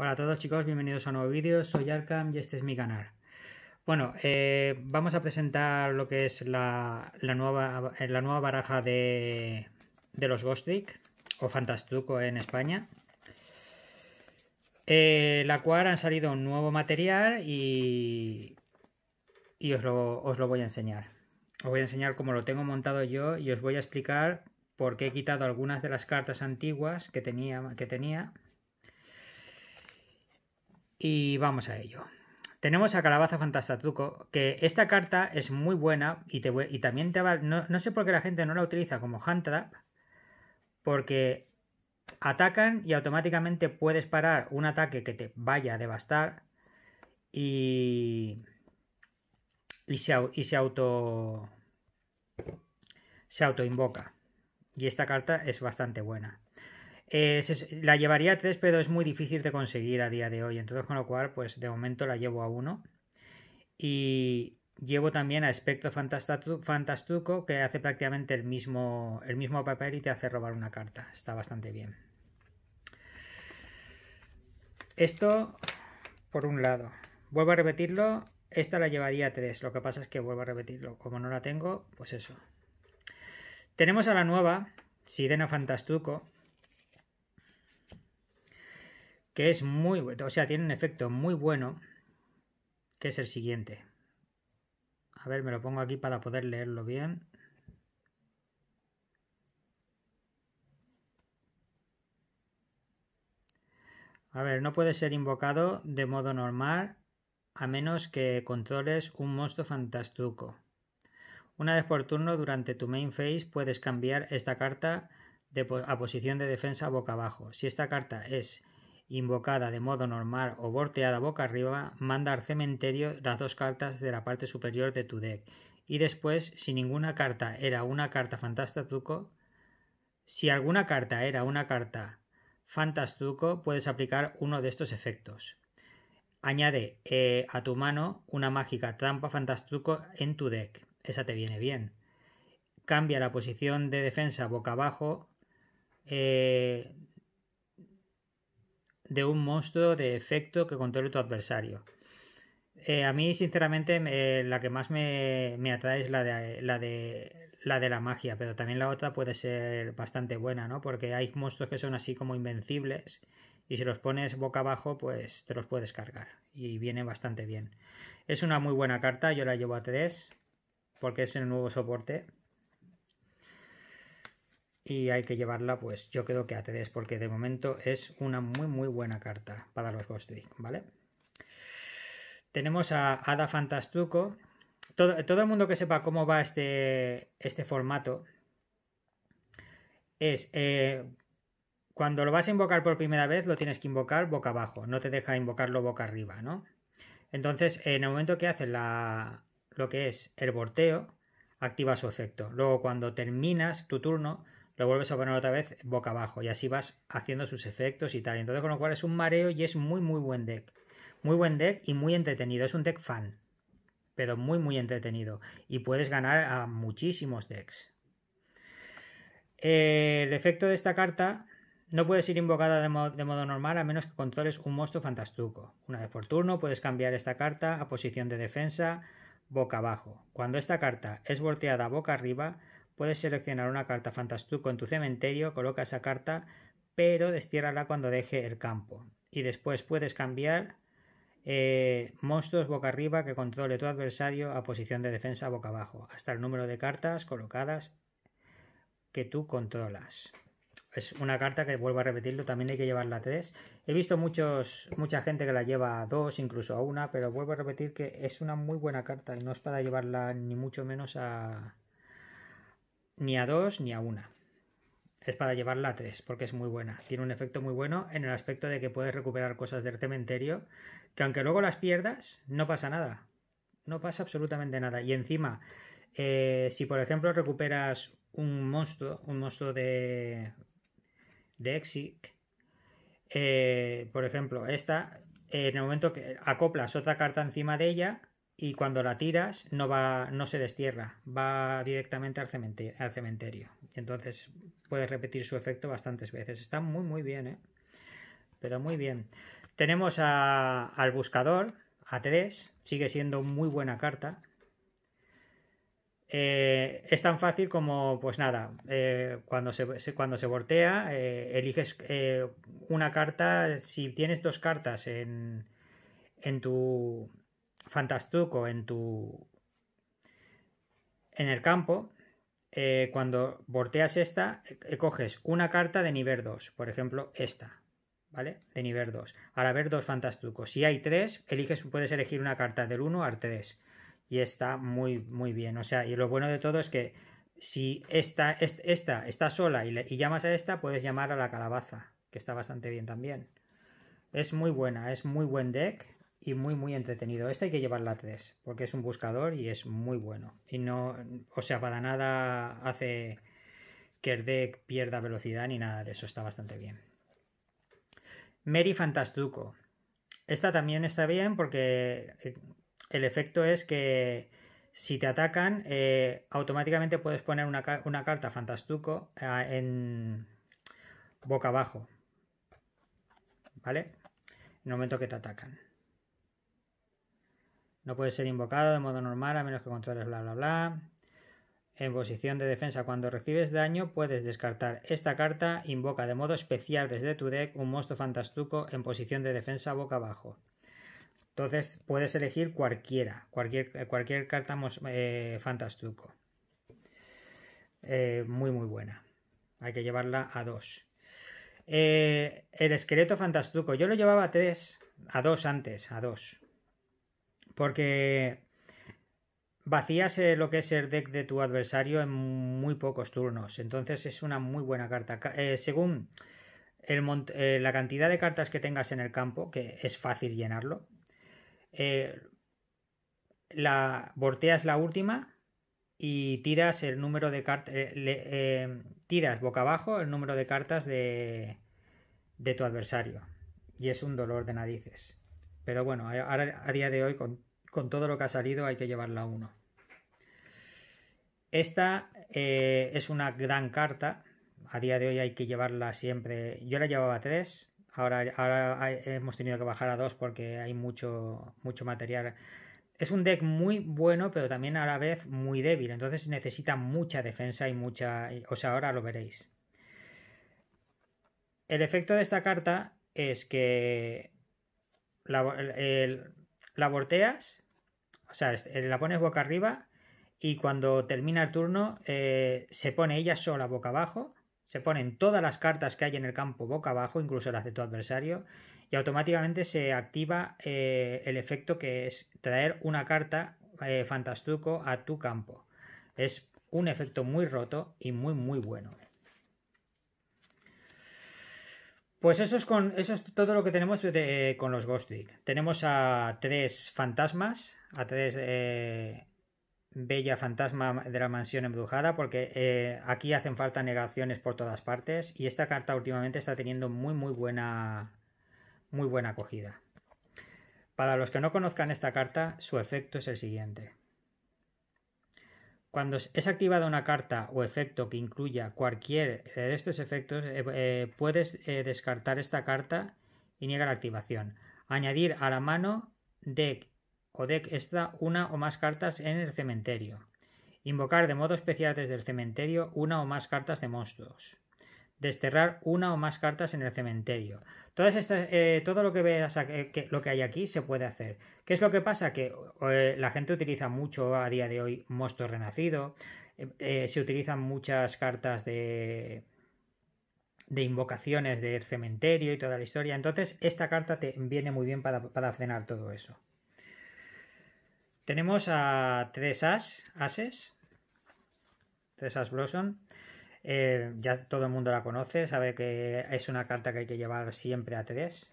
Hola a todos chicos, bienvenidos a un nuevo vídeo, soy Arkham y este es mi canal. Bueno, eh, vamos a presentar lo que es la, nueva, la nueva baraja de, de los Ghostic, o Fantastuco en España, eh, la cual han salido un nuevo material y, y os, lo, voy a enseñar. Os voy a enseñar cómo lo tengo montado yo y os voy a explicar por qué he quitado algunas de las cartas antiguas que tenía, que tenía y vamos a ello. Tenemos a Calabaza Fantastatuco, que esta carta es muy buena y, te, y también te va... No, sé por qué la gente no la utiliza como hunter porque atacan y automáticamente puedes parar un ataque que te vaya a devastar y... Y se, y se auto... Se Y esta carta es bastante buena. Eh, la llevaría a 3, pero es muy difícil de conseguir a día de hoy. Entonces, con lo cual, pues de momento la llevo a 1. Y llevo también a Espectro Fantastuco, que hace prácticamente el mismo, el mismo papel y te hace robar una carta. Está bastante bien. Esto, por un lado. Vuelvo a repetirlo. Esta la llevaría a 3. Lo que pasa es que vuelvo a repetirlo. Como no la tengo, pues eso. Tenemos a la nueva, Sirena Fantastuco que es muy bueno, o sea, tiene un efecto muy bueno, que es el siguiente. A ver, me lo pongo aquí para poder leerlo bien. A ver, no puede ser invocado de modo normal a menos que controles un monstruo fantástico. Una vez por turno durante tu main phase puedes cambiar esta carta a posición de defensa boca abajo. Si esta carta es invocada de modo normal o volteada boca arriba, manda al cementerio las dos cartas de la parte superior de tu deck. Y después, si ninguna carta era una carta fantastruco, si alguna carta era una carta Fantastuco, puedes aplicar uno de estos efectos. Añade eh, a tu mano una mágica trampa fantastruco en tu deck. Esa te viene bien. Cambia la posición de defensa boca abajo eh, de un monstruo de efecto que controle tu adversario. Eh, a mí, sinceramente, la que más me, atrae es la de, la, de, la de la magia, pero también la otra puede ser bastante buena, ¿no? Porque hay monstruos que son así como invencibles y si los pones boca abajo, pues te los puedes cargar y viene bastante bien. Es una muy buena carta, yo la llevo a 3 porque es el nuevo soporte y hay que llevarla pues yo creo que a 3 porque de momento es una muy muy buena carta para los Ghost ¿vale? Tenemos a Ada Fantastuco Todo, el mundo que sepa cómo va este, este formato es eh, cuando lo vas a invocar por primera vez lo tienes que invocar boca abajo, no te deja invocarlo boca arriba, ¿no? Entonces, en el momento que hace la, lo que es el volteo, activa su efecto. Luego, cuando terminas tu turno, lo vuelves a poner otra vez boca abajo y así vas haciendo sus efectos y tal. Entonces, con lo cual es un mareo y es muy, muy buen deck. Muy buen deck y muy entretenido. Es un deck fan, pero muy, muy entretenido. Y puedes ganar a muchísimos decks. Eh, el efecto de esta carta no puede ser invocada de, modo normal a menos que controles un monstruo fantastuco. Una vez por turno puedes cambiar esta carta a posición de defensa boca abajo. Cuando esta carta es volteada boca arriba, Puedes seleccionar una carta Fantastuco en tu cementerio, coloca esa carta, pero destiérrala cuando deje el campo. Y después puedes cambiar eh, monstruos boca arriba que controle tu adversario a posición de defensa boca abajo, hasta el número de cartas colocadas que tú controlas. Es una carta que, vuelvo a repetirlo, también hay que llevarla a 3. He visto muchos, mucha gente que la lleva a 2, incluso a una, pero vuelvo a repetir que es una muy buena carta y no es para llevarla ni mucho menos a, ni a dos ni a una. Es para llevarla a tres, porque es muy buena. Tiene un efecto muy bueno en el aspecto de que puedes recuperar cosas del cementerio, que aunque luego las pierdas, no pasa nada. No pasa absolutamente nada. Y encima, eh, si por ejemplo recuperas un monstruo, un monstruo de, de exic eh, por ejemplo, esta, en el momento que acoplas otra carta encima de ella, y cuando la tiras no va no se destierra, va directamente al cementerio, Entonces puedes repetir su efecto bastantes veces. Está muy muy bien, ¿eh? Pero muy bien. Tenemos al buscador, a 3, sigue siendo muy buena carta. Eh, es tan fácil como, pues nada, eh, cuando, se, cuando se voltea, eh, eliges una carta, si tienes dos cartas en, tu, fantastuco en tu. en el campo, eh, cuando volteas esta, eh, coges una carta de nivel 2, por ejemplo, esta, ¿vale? De nivel 2. Ahora, ver dos fantastucos. Si hay tres, eliges, puedes elegir una carta del 1 al 3. Y está muy, muy bien. O sea, y lo bueno de todo es que si esta, esta, está sola y, y llamas a esta, puedes llamar a la calabaza, que está bastante bien también. Es muy buena, es muy buen deck y muy muy entretenido. Este hay que llevarla a 3 porque es un buscador y es muy bueno. Y no, o sea, para nada hace que el deck pierda velocidad ni nada de eso, está bastante bien. Mary Fantastuco. Esta también está bien porque eh, el efecto es que si te atacan, eh, automáticamente puedes poner una, carta Fantastuco ah, en boca abajo. ¿Vale? En el momento que te atacan. No puede ser invocado de modo normal a menos que controles bla bla bla. En posición de defensa, cuando recibes daño, puedes descartar esta carta. Invoca de modo especial desde tu deck un monstruo fantastuco en posición de defensa boca abajo. Entonces puedes elegir cualquiera, cualquier, eh, cualquier carta eh, fantastuco. Eh, muy, muy buena. Hay que llevarla a dos. Eh, el esqueleto fantastuco. Yo lo llevaba a tres, a dos antes, a dos. Porque vacías eh, lo que es el deck de tu adversario en muy pocos turnos. Entonces es una muy buena carta. Eh, según el eh, la cantidad de cartas que tengas en el campo, que es fácil llenarlo, la volteas la última y tiras el número de cartas. tiras boca abajo el número de cartas de, de tu adversario. Y es un dolor de narices. Pero bueno, a día de hoy, con con todo lo que ha salido hay que llevarla a uno. Esta eh, es una gran carta. A día de hoy hay que llevarla siempre. Yo la llevaba a tres. Ahora, hemos tenido que bajar a dos porque hay mucho, mucho material. Es un deck muy bueno, pero también a la vez muy débil. Entonces necesita mucha defensa y mucha. O sea, ahora lo veréis. El efecto de esta carta es que la volteas, o sea, eh, la pones boca arriba y cuando termina el turno eh, se pone ella sola boca abajo, se ponen todas las cartas que hay en el campo boca abajo, incluso las de tu adversario, y automáticamente se activa eh, el efecto que es traer una carta eh, fantastruco a tu campo. Es un efecto muy roto y muy muy bueno. Pues eso es, eso es todo lo que tenemos con los Ghostwick. Tenemos a tres fantasmas, a tres eh, bella fantasma de la mansión embrujada, porque eh, aquí hacen falta negaciones por todas partes y esta carta últimamente está teniendo muy, muy buena, muy buena acogida. Para los que no conozcan esta carta, su efecto es el siguiente. Cuando es activada una carta o efecto que incluya cualquier eh, de estos efectos, eh, eh, puedes descartar esta carta y niega la activación. Añadir a la mano deck o deck esta una o más cartas en el cementerio. Invocar de modo especial desde el cementerio una o más cartas de monstruos desterrar una o más cartas en el cementerio. Eh, todo lo que, veas, lo que hay aquí se puede hacer. ¿Qué es lo que pasa? Que eh, la gente utiliza mucho a día de hoy Mosto Renacido, eh, se utilizan muchas cartas de, de invocaciones del cementerio y toda la historia. Entonces, esta carta te viene muy bien para, frenar todo eso. Tenemos a tres ases, tres as Blossom, eh, ya todo el mundo la conoce, sabe que es una carta que hay que llevar siempre a tres.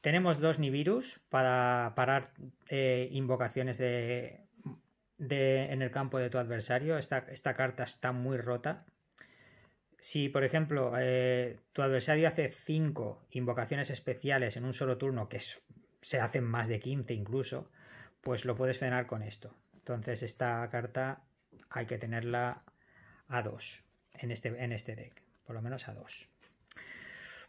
Tenemos dos Nivirus para parar eh, invocaciones de, en el campo de tu adversario. Esta, esta carta está muy rota. Si, por ejemplo, eh, tu adversario hace 5 invocaciones especiales en un solo turno, que se hacen más de 15 incluso, pues lo puedes frenar con esto. Entonces esta carta hay que tenerla a 2 este, en este, deck, por lo menos a 2.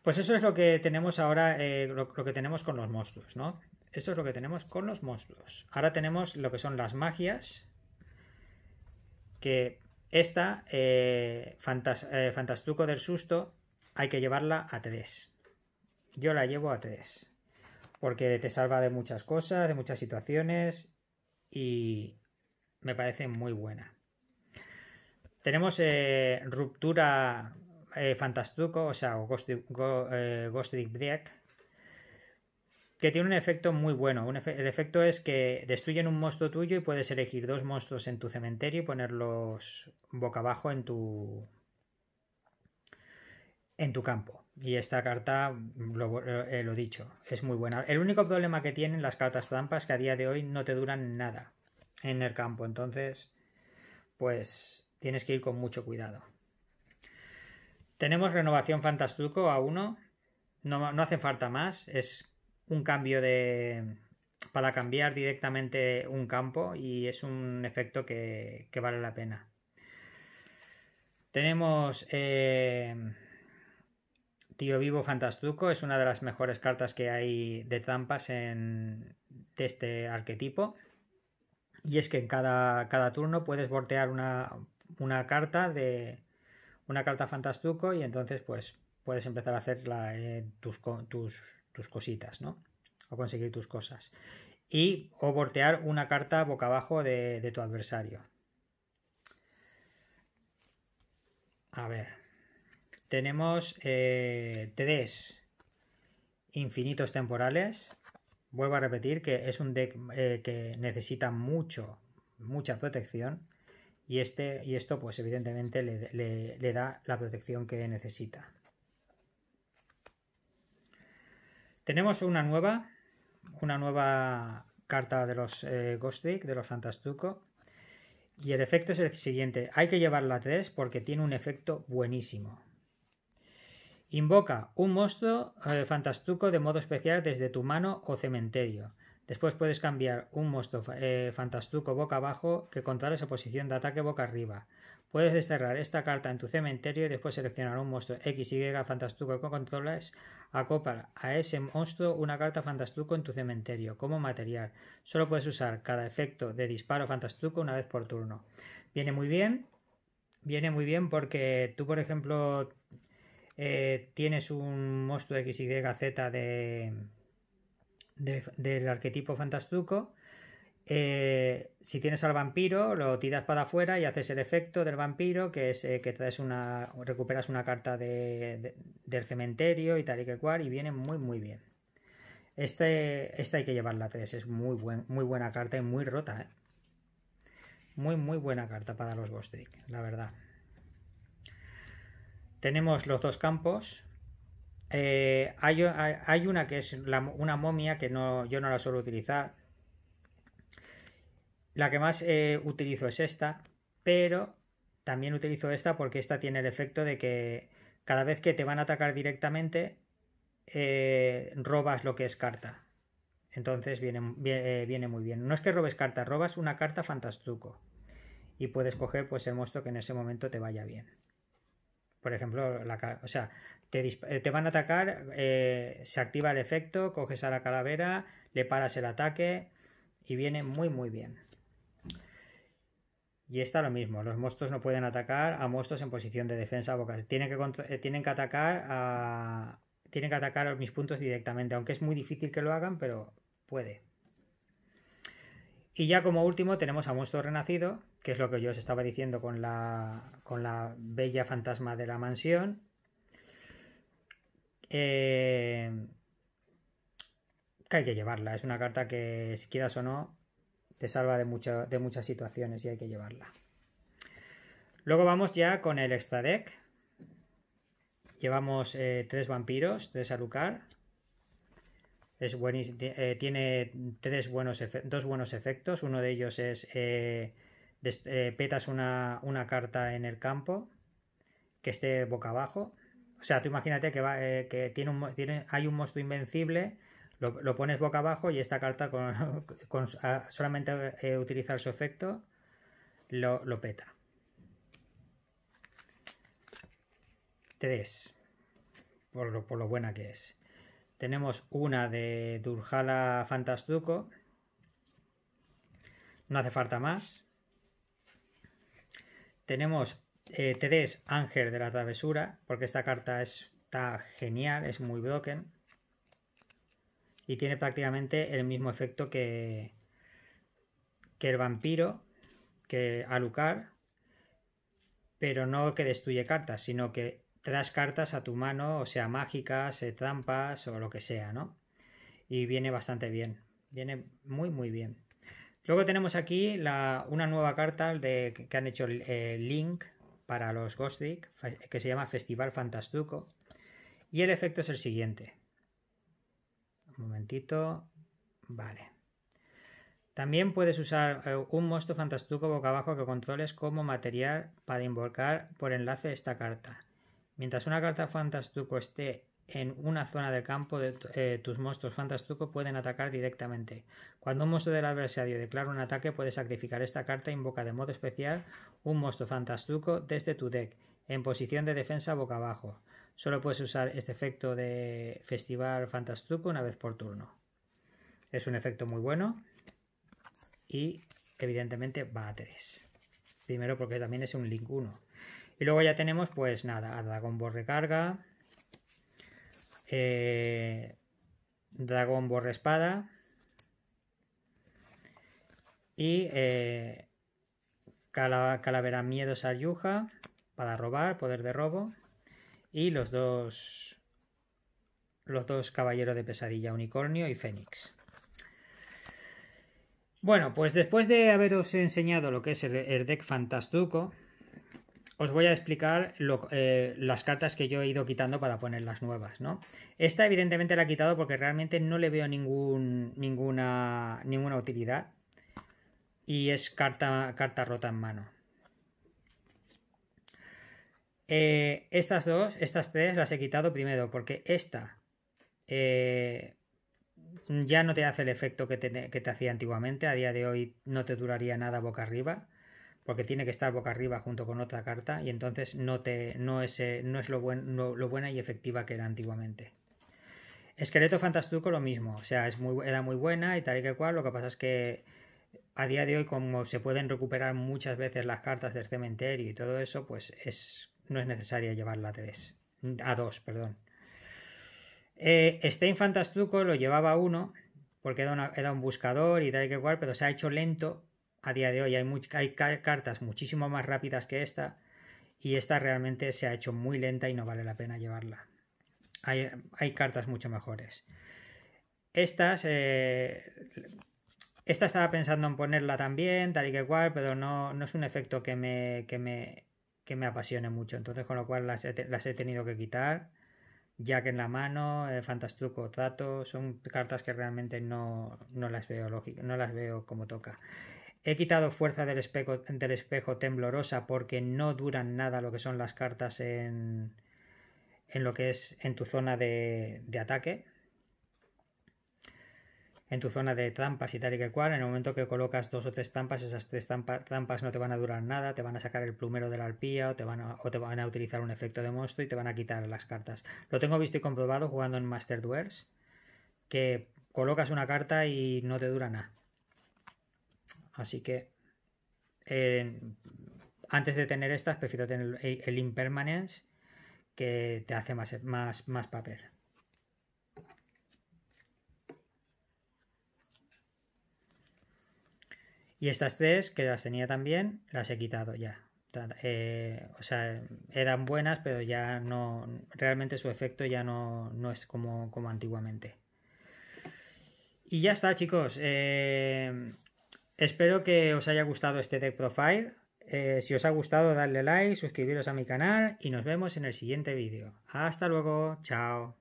Pues eso es lo que tenemos ahora, eh, lo, que tenemos con los monstruos, ¿no? Eso es lo que tenemos con los monstruos. Ahora tenemos lo que son las magias, que esta, eh, eh, fantastuco del Susto, hay que llevarla a 3. Yo la llevo a 3, porque te salva de muchas cosas, de muchas situaciones, y me parece muy buena. Tenemos eh, Ruptura eh, Fantastuco, o sea, Ghost, Go, eh, que tiene un efecto muy bueno. el efecto es que destruyen un monstruo tuyo y puedes elegir dos monstruos en tu cementerio y ponerlos boca abajo en tu en tu campo. Y esta carta, lo, eh, dicho, es muy buena. El único problema que tienen las cartas trampas es que a día de hoy no te duran nada en el campo. Entonces, pues tienes que ir con mucho cuidado. Tenemos renovación Fantastuco a uno, No, no hacen falta más. Es un cambio de. para cambiar directamente un campo y es un efecto que, vale la pena. Tenemos. Eh, Tío Vivo Fantastuco. Es una de las mejores cartas que hay de trampas en, de este arquetipo. Y es que en cada, cada turno puedes voltear una, una carta de una carta fantastuco y entonces pues puedes empezar a hacer eh, tus, cositas, ¿no? O conseguir tus cosas. Y o voltear una carta boca abajo de, tu adversario. A ver. Tenemos eh, tres infinitos temporales. Vuelvo a repetir que es un deck eh, que necesita mucho, mucha protección y, este, y esto pues evidentemente le, da la protección que necesita. Tenemos una nueva, una nueva carta de los eh, de los Fantastuco. Y el efecto es el siguiente. Hay que llevarla a 3 porque tiene un efecto buenísimo. Invoca un monstruo eh, fantastuco de modo especial desde tu mano o cementerio. Después puedes cambiar un monstruo eh, boca abajo que controla esa posición de ataque boca arriba. Puedes desterrar esta carta en tu cementerio y después seleccionar un monstruo X Y fantastruco que controlas. Acopla a ese monstruo una carta fantastuco en tu cementerio como material. Solo puedes usar cada efecto de disparo fantastuco una vez por turno. Viene muy bien. Viene muy bien porque tú, por ejemplo, eh, tienes un monstruo X y Z de del arquetipo fantastuco. Eh, si tienes al vampiro, lo tiras para afuera y haces el efecto del vampiro, que es eh, que traes una, recuperas una carta del cementerio y tal y que cual, y viene muy, muy bien. Este, esta hay que llevarla a es muy, buen, muy buena carta y muy rota. ¿eh? Muy, muy buena carta para los Ghostrick, la verdad. Tenemos los dos campos, eh, hay, una que es una momia que no, yo no la suelo utilizar. La que más eh, utilizo es esta, pero también utilizo esta porque esta tiene el efecto de que cada vez que te van a atacar directamente, eh, robas lo que es carta. Entonces viene, muy bien. No es que robes carta, robas una carta fantastruco. Y puedes coger pues, el monstruo que en ese momento te vaya bien. Por ejemplo, la, o sea, eh, te, van a atacar, eh, se activa el efecto, coges a la calavera, le paras el ataque y viene muy muy bien. Y está lo mismo, los monstruos no pueden atacar a monstruos en posición de defensa boca. Tienen que, eh, tienen que atacar a. Tienen que atacar a mis puntos directamente, aunque es muy difícil que lo hagan, pero puede. Y ya como último tenemos a Monstruo Renacido, que es lo que yo os estaba diciendo con la, con la bella fantasma de la mansión. Eh, que hay que llevarla, es una carta que si quieras o no te salva de, de muchas situaciones y hay que llevarla. Luego vamos ya con el extra deck. Llevamos eh, tres vampiros, tres Alucard, es eh, tiene tres buenos dos buenos efectos. Uno de ellos es eh, eh, petas una, carta en el campo que esté boca abajo. O sea, tú imagínate que, tiene hay un monstruo invencible, lo, pones boca abajo y esta carta con, solamente utilizar su efecto lo, peta. Tres, por lo, por lo buena que es. Tenemos una de Durjala Fantastuco. No hace falta más. Tenemos eh, TDs Ángel de la Travesura, porque esta carta está genial, es muy broken. Y tiene prácticamente el mismo efecto que, que el vampiro, que Alucar, pero no que destruye cartas, sino que te das cartas a tu mano, o sea, mágicas, eh, trampas o lo que sea, ¿no? Y viene bastante bien, viene muy, muy bien. Luego tenemos aquí una nueva carta de, que han hecho el eh, Link para los Ghost que se llama Festival Fantastuco. Y el efecto es el siguiente. Un momentito. Vale. También puedes usar eh, un monstruo fantastuco boca abajo que controles como material para invocar por enlace esta carta. Mientras una carta fantastuco esté en una zona del campo, de, eh, tus monstruos fantastuco pueden atacar directamente. Cuando un monstruo del adversario declara un ataque, puedes sacrificar esta carta e invoca de modo especial un monstruo fantastuco desde tu deck, en posición de defensa boca abajo. Solo puedes usar este efecto de Festival Fantastuco una vez por turno. Es un efecto muy bueno y evidentemente va a 3. Primero porque también es un Link 1. Y luego ya tenemos, pues nada, a Dragon Borre Carga, eh, Dragon Ball Espada y eh, Calavera Miedo Saryuja para robar, poder de robo y los dos los dos caballeros de pesadilla, Unicornio y Fénix. Bueno, pues después de haberos enseñado lo que es el, el deck fantastuco, os voy a explicar eh, las cartas que yo he ido quitando para poner las nuevas, ¿no? Esta evidentemente la he quitado porque realmente no le veo ninguna, ninguna utilidad. Y es carta, carta rota en mano. Eh, estas dos, estas tres las he quitado primero porque esta eh, ya no te hace el efecto que te hacía antiguamente. A día de hoy no te duraría nada boca arriba porque tiene que estar boca arriba junto con otra carta y entonces no, te, no es, no es lo, lo buena y efectiva que era antiguamente. Esqueleto Fantastuco lo mismo, o sea, es muy, era muy buena y tal y que cual, lo que pasa es que a día de hoy como se pueden recuperar muchas veces las cartas del cementerio y todo eso, pues es, no es necesario llevarla a dos. a perdón. Eh, Stein Fantastruco lo llevaba uno porque era, era un buscador y tal y que cual, pero se ha hecho lento a día de hoy hay, hay cartas muchísimo más rápidas que esta y esta realmente se ha hecho muy lenta y no vale la pena llevarla. Hay, cartas mucho mejores. Estas, eh, esta estaba pensando en ponerla también, tal y que cual, pero no, es un efecto que me, que me, que me apasione mucho, entonces con lo cual las he, tenido que quitar. Jack en la mano, eh, Fantastruco, Trato, son cartas que realmente no, las veo no las veo como toca. He quitado fuerza del espejo, temblorosa porque no duran nada lo que son las cartas en, en lo que es en tu zona de, ataque, en tu zona de trampas y tal y que cual. En el momento que colocas dos o tres trampas, esas tres trampas no te van a durar nada, te van a sacar el plumero de la alpía o te, van a, o te van a utilizar un efecto de monstruo y te van a quitar las cartas. Lo tengo visto y comprobado jugando en Master Duels, que colocas una carta y no te dura nada. Así que eh, antes de tener estas, prefiero tener el, impermanence que te hace más, más, más papel. Y estas tres que las tenía también, las he quitado ya. Eh, o sea, eran buenas, pero ya no. Realmente su efecto ya no, es como, como antiguamente. Y ya está, chicos. Eh, Espero que os haya gustado este Tech Profile. Eh, si os ha gustado, darle like, suscribiros a mi canal y nos vemos en el siguiente vídeo. Hasta luego, chao.